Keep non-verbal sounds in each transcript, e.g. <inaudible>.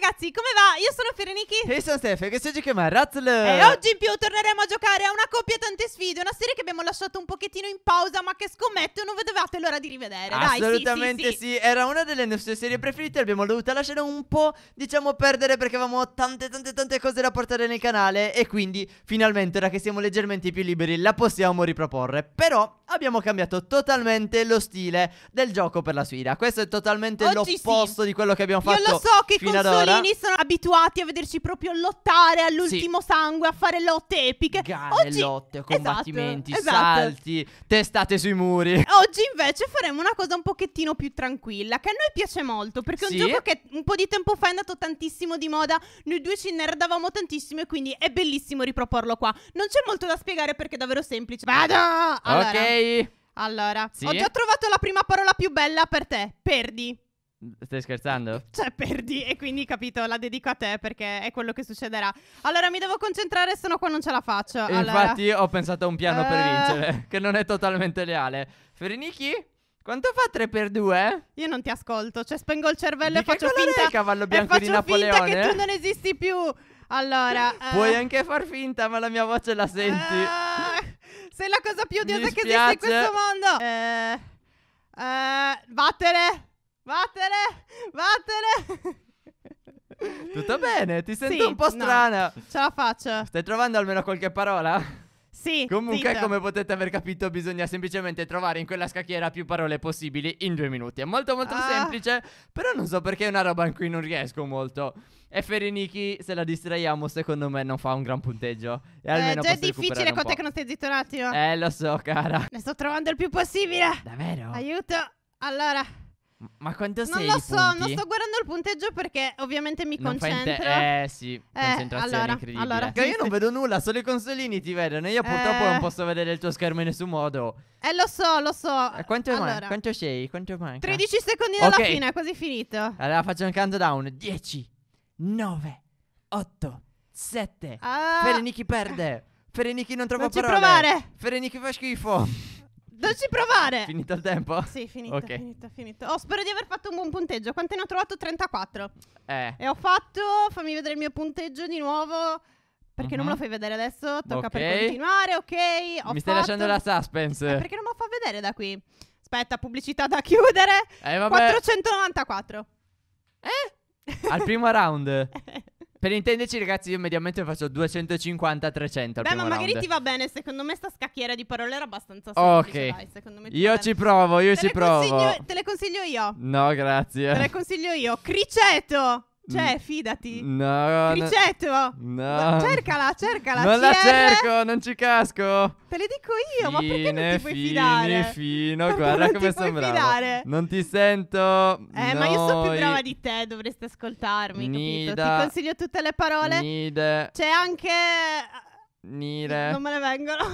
ragazzi, come va? Io sono Fereniki E sono Stefano, che si oggi chiama Razzle E oggi in più torneremo a giocare a una coppia tante sfide Una serie che abbiamo lasciato un pochettino in pausa Ma che scommetto non vedevate l'ora di rivedere Assolutamente Dai, sì, sì, sì. sì, era una delle nostre serie preferite L'abbiamo dovuta lasciare un po', diciamo, perdere Perché avevamo tante tante tante cose da portare nel canale E quindi, finalmente, ora che siamo leggermente più liberi La possiamo riproporre Però abbiamo cambiato totalmente lo stile del gioco per la sfida Questo è totalmente l'opposto sì. di quello che abbiamo fatto Io lo so che fino console ballerini sono abituati a vederci proprio lottare all'ultimo sì. sangue, a fare lotte epiche. Gare, Oggi... lotte, esatto, combattimenti, esatto, salti, testate sui muri. <laughs> Oggi invece faremo una cosa un pochettino più tranquilla, che a noi piace molto, perché è un gioco che un po' di tempo fa è andato tantissimo di moda, noi due ci nerdavamo tantissimo e quindi è bellissimo riproporlo qua. Non c'è molto da spiegare perché è davvero semplice. Vado! Allora, ok. Allora, sì. ho già trovato la prima parola più bella per te. Perdi. Stai scherzando? Cioè, perdi, e quindi capito, la dedico a te perché è quello che succederà. Allora mi devo concentrare, se no qua non ce la faccio. Allora... Infatti, ho pensato a un piano eh... per vincere, <laughs> che non è totalmente leale. Ferinichi? Quanto fa 3 per 2? Io non ti ascolto, cioè spengo il cervello di e faccio finta. il cavallo bianco di Napoleone? Faccio che tu non esisti più. Allora, eh... puoi anche far finta, ma la mia voce la senti. Eh... Sei la cosa più odiosa che esiste in questo mondo. Eh... Eh... Vattene. Vattene! Vattene! Tutto bene? Ti sento Sì, un po' no. strana. Ce la faccio. Stai trovando almeno qualche parola? Sì. Comunque, zitto. come potete aver capito, bisogna semplicemente trovare in quella scacchiera più parole possibili in due minuti. È molto molto Ah. semplice, però non so perché è una roba in cui non riesco molto. E Feriniki, se la distraiamo, secondo me non fa un gran punteggio. E almeno Eh, almeno già è difficile recuperare con te che non stai zitto un attimo. Eh, lo so, cara. Ne sto trovando il più possibile. Davvero? Aiuto. Allora, ma quanto sei? Non lo so, punti? non sto guardando il punteggio perché ovviamente mi concentro. Inte- eh sì, eh, concentrazione allora, incredibile. Allora, che io non vedo nulla, solo i consolini ti vedono. Io purtroppo eh. non posso vedere il tuo schermo in nessun modo. Eh lo so, lo so. Eh, quanto, allora. man- quanto sei? Quanto manca? 13 secondi dalla okay. fine, è quasi finito. Allora faccio un countdown. 10, 9, 8, 7. Ah. Fereniki perde. Fereniki non trova non parole. Non ci provare. Fereniki fa schifo. Non ci provare. Finito il tempo? Sì, finito, okay. finito, finito. Oh, spero di aver fatto un buon punteggio. Quante ne ho trovato? 34. Eh. E ho fatto, fammi vedere il mio punteggio di nuovo. Perché uh-huh. non me lo mhm. fai vedere adesso? Tocca okay. per continuare, ok? Ho Mi stai lasciando la suspense. Eh, perché non me lo fa vedere da qui? Aspetta, pubblicità da chiudere. Eh, vabbè. 494. Eh? Al primo round. <laughs> Per intenderci, ragazzi, io mediamente faccio 250-300. Beh, ma magari round. ti va bene. Secondo me, sta scacchiera di parole era abbastanza semplice. Ok. Dai, secondo me io ci provo, io te ci provo. te le consiglio io. No, grazie. Te le consiglio io. Criceto. Cioè, mm. fidati. No. Cricetto. No. Cercala, cercala. Non CR. la cerco, non ci casco. Te le dico io, fine, ma perché non ti puoi fine, fidare? Fino, perché guarda come sono bravo. Fidare? Non ti sento. Eh, noi. ma io sono più brava di te, dovresti ascoltarmi, Nida. capito? Ti consiglio tutte le parole. Nide. C'è anche... Nire. Non me ne vengono.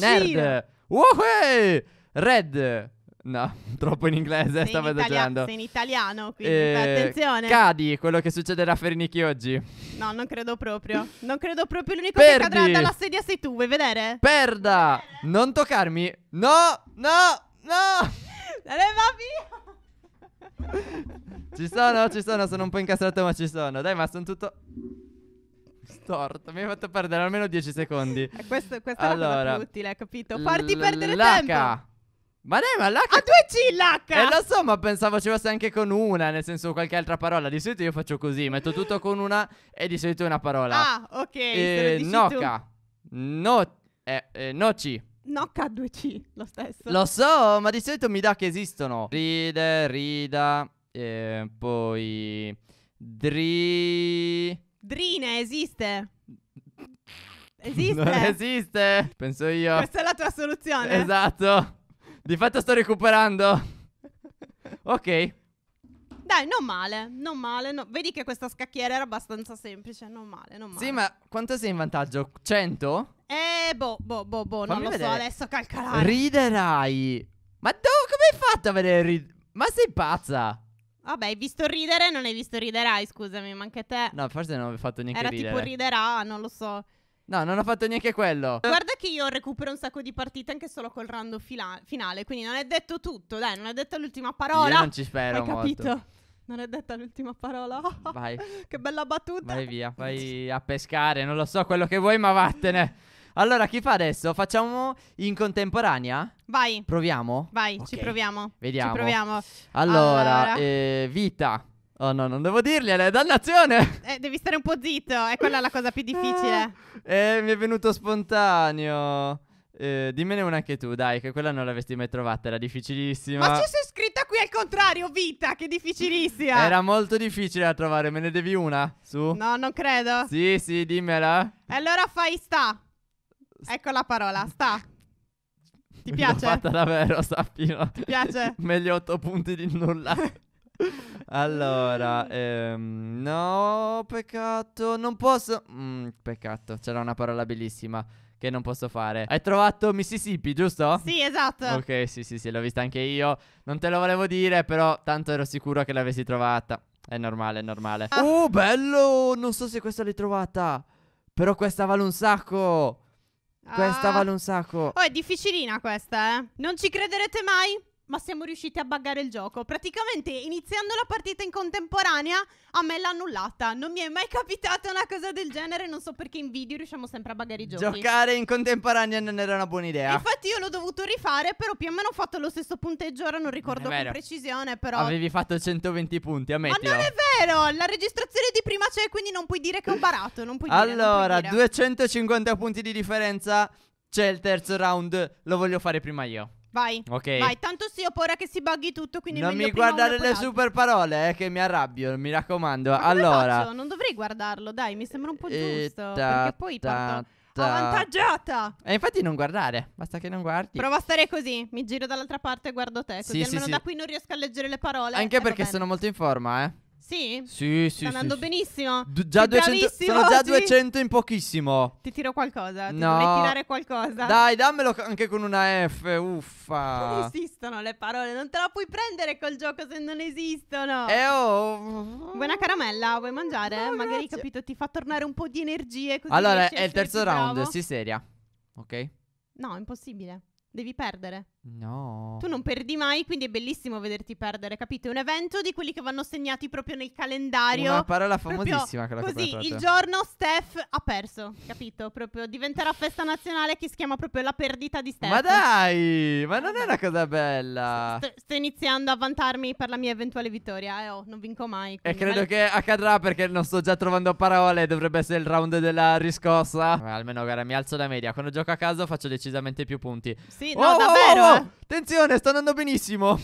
Nerd. Uohe! Red. No, <laughs> troppo in inglese, sei stavo in esagerando. Sei in italiano, quindi eh, attenzione. Cadi, quello che succederà a Fernicchi oggi. No, non credo proprio. Non credo proprio. L'unico Perdi. che cadrà dalla sedia sei tu, vuoi vedere? Perda! Vuoi vedere? Non toccarmi. No, no, no! Leva <laughs> via! ci sono, ci sono, sono un po' incastrato ma ci sono. Dai, ma sono tutto... Storto, mi hai fatto perdere almeno 10 secondi. Eh, questo, questa allora, è la cosa più utile, capito? Farti l- perdere l- tempo. Ma dai, ma l'H. A due C l'H. E eh, lo so, ma pensavo ci fosse anche con una, nel senso qualche altra parola. Di solito io faccio così, metto tutto con una e di solito una parola. Ah, ok. Eh, noca. No, eh, eh, noci. Nocca due c lo stesso. Lo so, ma di solito mi dà che esistono. Ride, rida, eh, poi... Dri... Drine, esiste. <laughs> Esiste? Non esiste. Penso io. Questa è la tua soluzione. Esatto. Di fatto sto recuperando. ok. Dai, non male, non male. No. Vedi che questa scacchiera era abbastanza semplice, non male, non male. Sì, ma quanto sei in vantaggio? 100? Eh, boh, boh, boh, boh, non lo vedere. so adesso calcolare. Riderai. Ma dove, come hai fatto a vedere il rid- Ma sei pazza. Vabbè, hai visto ridere, non hai visto riderai, scusami, ma anche te. No, forse non avevo fatto neanche era ridere. Era tipo riderà, ah, non lo so. No, non ho fatto neanche quello. Guarda che io recupero un sacco di partite anche solo col rando fila- finale, quindi non è detto tutto, dai, non è detta l'ultima parola. Io non ci spero Hai molto. capito? Non è detta l'ultima parola. Vai. <laughs> che bella battuta. Vai via, vai a pescare, non lo so quello che vuoi, ma vattene. Allora, chi fa adesso? Facciamo in contemporanea? Vai. Proviamo? Vai, okay. ci proviamo. Vediamo. Ci proviamo. Allora, allora. Eh, vita. Oh no, non devo dirgliele, dannazione! Eh, devi stare un po' zitto, è quella la cosa più eh, difficile. eh, mi è venuto spontaneo. Eh, dimmene una anche tu, dai, che quella non l'avresti mai trovata, era difficilissima. Ma ci sei scritta qui al contrario, vita, che difficilissima! Era molto difficile da trovare, me ne devi una? Su? No, non credo. Sì, sì, dimmela. E allora fai sta. Ecco la parola, sta. Ti piace? L'ho fatta davvero, sappilo. Ti piace? <laughs> Meglio 8 punti di nulla. <laughs> Allora, ehm, no, peccato, non posso... Mm, peccato, c'era una parola bellissima che non posso fare. Hai trovato Mississippi, giusto? Sì, esatto. Ok, sì, sì, sì, l'ho vista anche io. Non te lo volevo dire, però tanto ero sicuro che l'avessi trovata. È normale, è normale. Ah. Oh, bello! Non so se questa l'hai trovata, però questa vale un sacco. Questa ah. vale un sacco. Oh, è difficilina questa, eh. Non ci crederete mai? ma siamo riusciti a buggare il gioco. Praticamente iniziando la partita in contemporanea a me l'ha annullata. Non mi è mai capitata una cosa del genere, non so perché in video riusciamo sempre a buggare i giochi. Giocare in contemporanea non era una buona idea. Infatti io l'ho dovuto rifare, però più o meno ho fatto lo stesso punteggio, ora non ricordo con precisione, però Avevi fatto 120 punti, ammettilo. Ma non è vero, la registrazione di prima c'è, quindi non puoi dire che ho barato, non puoi allora, dire, non puoi 250 punti di differenza. C'è il terzo round, lo voglio fare prima io. Vai. Ok. Vai, tanto sì, ho paura che si bughi tutto, quindi Non mi guardare le super parole, eh, che mi arrabbio, mi raccomando. Ma allora, faccio? non dovrei guardarlo, dai, mi sembra un po' eh, giusto, ta, perché poi ta, ta. avvantaggiata. E eh, infatti non guardare, basta che non guardi. Prova a stare così, mi giro dall'altra parte e guardo te, così sì, almeno sì, da sì. qui non riesco a leggere le parole. Anche perché sono molto in forma, eh. Sì? Sì, sì. Sta andando sì, benissimo. Du- già 200, sono già 200 in pochissimo. Ti tiro qualcosa. Ti no. dovrei tirare qualcosa. Dai, dammelo anche con una F. Uffa. Non esistono le parole. Non te la puoi prendere col gioco se non esistono. Eh, oh. Buona caramella. Vuoi mangiare? No, Magari, grazie. capito, ti fa tornare un po' di energie. Così allora, è il terzo round. Bravo. Sii seria. Ok? No, impossibile. Devi perdere. No. Tu non perdi mai, quindi è bellissimo vederti perdere, capito? È un evento di quelli che vanno segnati proprio nel calendario. Una parola famosissima quella così, che Così, il giorno Steph ha perso, capito? Proprio diventerà festa nazionale che si chiama proprio la perdita di Steph. Ma dai, ma non è una cosa bella. Sto, sto iniziando a vantarmi per la mia eventuale vittoria, eh, oh, non vinco mai. E credo vale... che accadrà perché non sto già trovando parole, dovrebbe essere il round della riscossa. Ma eh, almeno, gara, mi alzo la media. Quando gioco a caso faccio decisamente più punti. Sì, no, oh, oh, oh davvero. Oh, oh, attenzione, sto andando benissimo.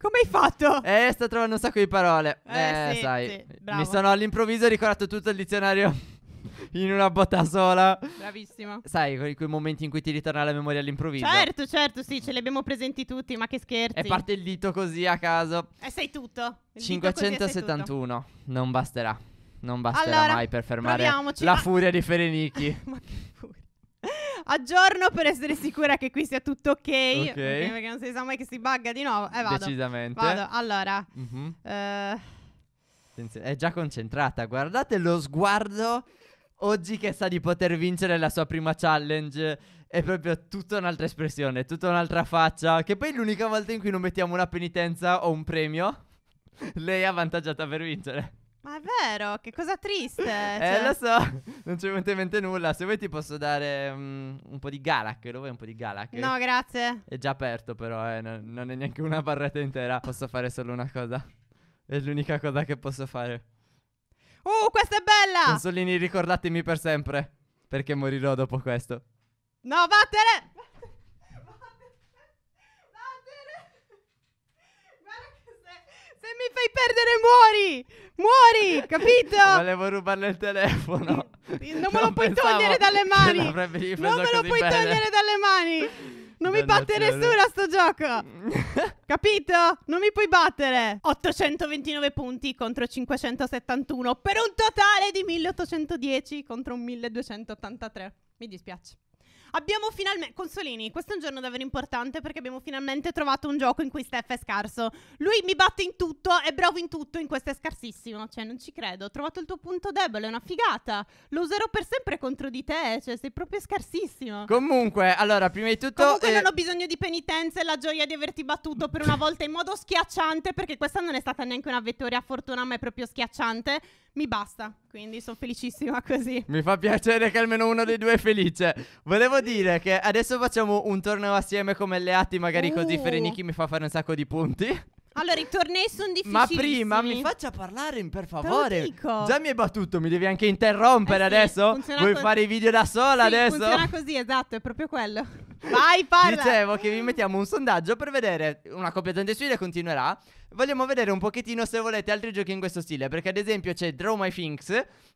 Come hai fatto? Eh, sto trovando un sacco di parole. Eh, eh sì, sai, sì, mi sono all'improvviso ricordato tutto il dizionario <laughs> in una botta sola. Bravissimo. Sai, quei, quei momenti in cui ti ritorna la memoria all'improvviso. Certo, certo, sì, ce li abbiamo presenti tutti, ma che scherzi. E parte il dito così a caso. E eh, sei tutto. Il 571. Sei tutto. Non basterà. Non basterà allora, mai per fermare la ma... furia di Ferenicchi. <laughs> ma che furia. <laughs> Aggiorno per essere sicura che qui sia tutto ok. okay. okay perché non si sa mai che si bugga di nuovo. Eh, vado. Decisamente. Vado. Allora. Mm-hmm. Eh... È già concentrata. Guardate lo sguardo. Oggi che sa di poter vincere la sua prima challenge è proprio tutta un'altra espressione, tutta un'altra faccia. Che poi è l'unica volta in cui non mettiamo una penitenza o un premio, <laughs> lei è avvantaggiata per vincere. Ma è vero, che cosa triste. Eh, cioè. Eh, lo so, <laughs> non c'è venuto in mente nulla. Se vuoi ti posso dare um, un po' di Galak, lo vuoi un po' di Galak? No, grazie. È già aperto però, eh, non, non è neanche una barretta intera. Posso fare solo una cosa. È l'unica cosa che posso fare. Uh, questa è bella! Consolini, ricordatemi per sempre, perché morirò dopo questo. No, vattene! mi fai perdere, muori! Muori, capito? <laughs> Volevo rubarle il telefono. Non, me lo puoi togliere dalle mani. Non me lo puoi bene. togliere dalle mani. Non mi batte nessuno a sto gioco. <laughs> Capito? Non mi puoi battere. 829 punti contro 571 per un totale di 1810 contro un 1283. Mi dispiace. Abbiamo finalmente. Consolini, questo è un giorno davvero importante perché abbiamo finalmente trovato un gioco in cui Steph è scarso. Lui mi batte in tutto, è bravo in tutto, in questo è scarsissimo. Cioè, non ci credo. Ho trovato il tuo punto debole, è una figata. Lo userò per sempre contro di te. Cioè, sei proprio scarsissimo. Comunque, allora, prima di tutto. Comunque, eh... non ho bisogno di penitenza e la gioia di averti battuto per una volta in modo schiacciante, perché questa non è stata neanche una vittoria a fortuna, ma è proprio schiacciante. Mi basta. Quindi sono felicissima così. Mi fa piacere che almeno uno dei due è felice. Volevo Vogliamo dire che adesso facciamo un torneo assieme come alleati, atti, magari così uh. Ferenichi mi fa fare un sacco di punti. Allora, i tornei sono difficili. Ma prima mi faccia parlare, per favore. dico. Già mi hai battuto, mi devi anche interrompere Eh sì, adesso? Vuoi co- fare i video da sola adesso? Funziona così, esatto, è proprio quello. Vai, parla. Dicevo che vi mettiamo un sondaggio per vedere una coppia tante sfide continuerà Vogliamo vedere un pochettino se volete altri giochi in questo stile, perché ad esempio c'è Draw My Things,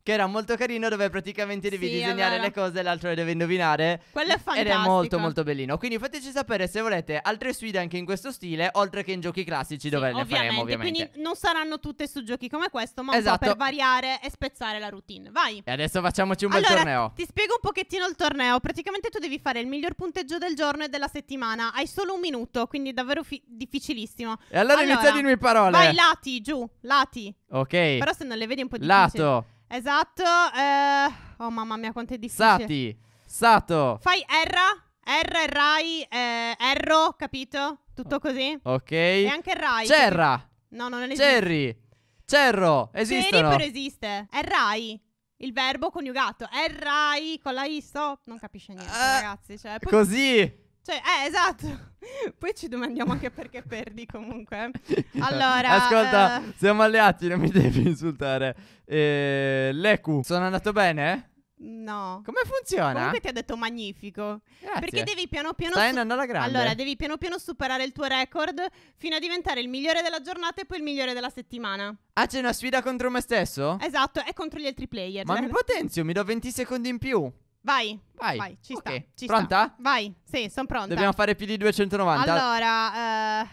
che era molto carino, dove praticamente devi sì, disegnare le cose e l'altro le deve indovinare. Quello è fantastico. Ed è molto molto bellino. Quindi fateci sapere se volete altre sfide anche in questo stile, oltre che in giochi classici, sì, dove ne faremo ovviamente. Quindi non saranno tutte su giochi come questo, ma esatto. per variare e spezzare la routine. Vai. E adesso facciamoci un allora, bel torneo. Ti spiego un pochettino il torneo. Praticamente tu devi fare il miglior punteggio del giorno e della settimana. Hai solo un minuto, quindi è davvero difficilissimo. E allora, allora iniziamo di Continui parole. Vai, lati, giù, lati. Ok. Però se non le vedi un po' di Lato. Esatto. Eh... Oh mamma mia, quanto è difficile. Sati. Sato. Fai erra. R, Rai, eh, Erro, capito? Tutto così. Ok. E anche Rai. Cerra. Capito? No, non esiste. Cerri. Cerro. Esistono. Cerri però esiste. È Rai il verbo coniugato. Errai con la I stop. Non capisce niente, uh, ragazzi. Cioè, Così. Cioè, eh, esatto. <laughs> Poi ci domandiamo anche perché perdi comunque. <laughs> Allora, ascolta, eh... siamo alleati, non mi devi <laughs> insultare. Eh, Leku, sono andato bene? No. Come funziona? Comunque ti ha detto magnifico. Grazie. Perché devi piano piano Stai su- andando alla grande. Allora, devi piano piano superare il tuo record fino a diventare il migliore della giornata e poi il migliore della settimana. Ah, c'è una sfida contro me stesso? Esatto, è contro gli altri player. Ma mi potenzio, mi do 20 secondi in più. Vai, vai, vai ci okay. sta. Ci pronta? Sta. Vai, sì, sono pronta. Dobbiamo fare più di 290. Allora, eh,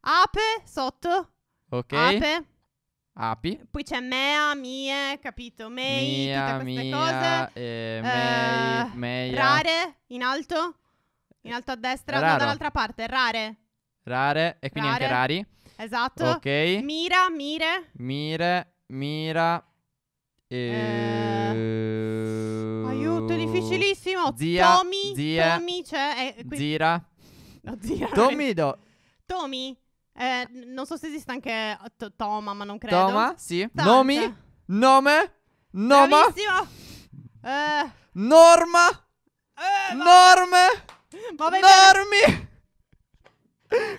ape sotto. Ok. Ape. Api. Poi c'è mea, mie, capito? Mei, mia, tutte queste mia, cose. Eh, mei, eh, meia. Rare, in alto. In alto a destra, Raro. no, dall'altra parte. Rare. Rare, e quindi rare. anche rari. Esatto. Ok. Mira, mire. Mire, mira. E... Eh... eh difficilissimo. Zia, Tommy, zia, Tommy c'è. Eh, qui... Zira. No, zia. Tomido. Tommy. Eh, non so se esista anche eh, to- Toma, ma non credo. Toma, sì. Tante. Nomi. Nome. Noma. Bravissimo. Eh. Norma. Eh, ma... Norme. Vabbè, Normi.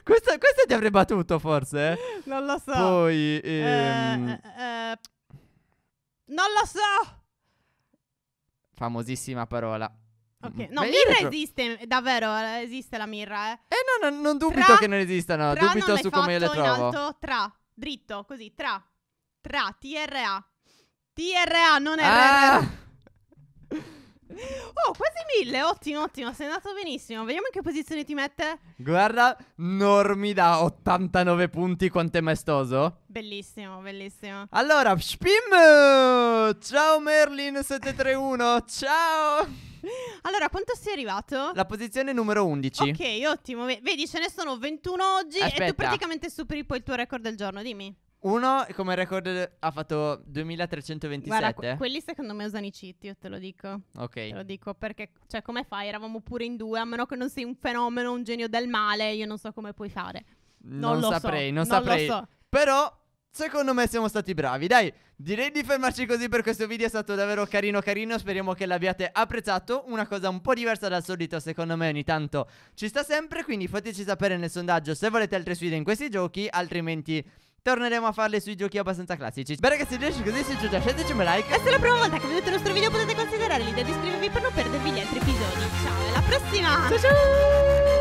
questa, <laughs> questa, ti avrebbe battuto forse. Eh? Non lo so. Poi... Ehm... non lo so. Famosissima parola. Okay. Mm. No, Beh, mirra esiste, davvero eh, esiste la mirra, eh? Eh no, no non dubito tra, che non esistano, dubito non su come io le trovo. in alto, tra, dritto, così, tra, tra, TRA. TRA, non è ah! Oh, quasi mille, ottimo, ottimo, sei andato benissimo. Vediamo in che posizione ti mette. Guarda, Normi da 89 punti, quanto è maestoso. Bellissimo, bellissimo. Allora, Spim! Ciao Merlin731, ciao! Allora, quanto sei arrivato? La posizione numero 11. Ok, ottimo. Vedi, ce ne sono 21 oggi Aspetta. e tu praticamente superi poi il tuo record del giorno, dimmi. Uno come record ha fatto 2327. Guarda, quelli secondo me usano i cheat, io te lo dico. Ok. Te lo dico perché, cioè, come fai? Eravamo pure in due, a meno che non sei un fenomeno, un genio del male, io non so come puoi fare. Non, non saprei, so, non saprei. Non so. Però Secondo me siamo stati bravi, dai, direi di fermarci così per questo video, è stato davvero carino carino, speriamo che l'abbiate apprezzato, una cosa un po' diversa dal solito secondo me ogni tanto ci sta sempre, quindi fateci sapere nel sondaggio se volete altre sfide in questi giochi, altrimenti torneremo a farle sui giochi abbastanza classici. Beh ragazzi, riesci così se già scendeteci un like. E se è la prima volta che vedete il nostro video potete considerare l'idea di iscrivervi per non perdervi gli altri episodi. Ciao, alla prossima! Ciao ciao!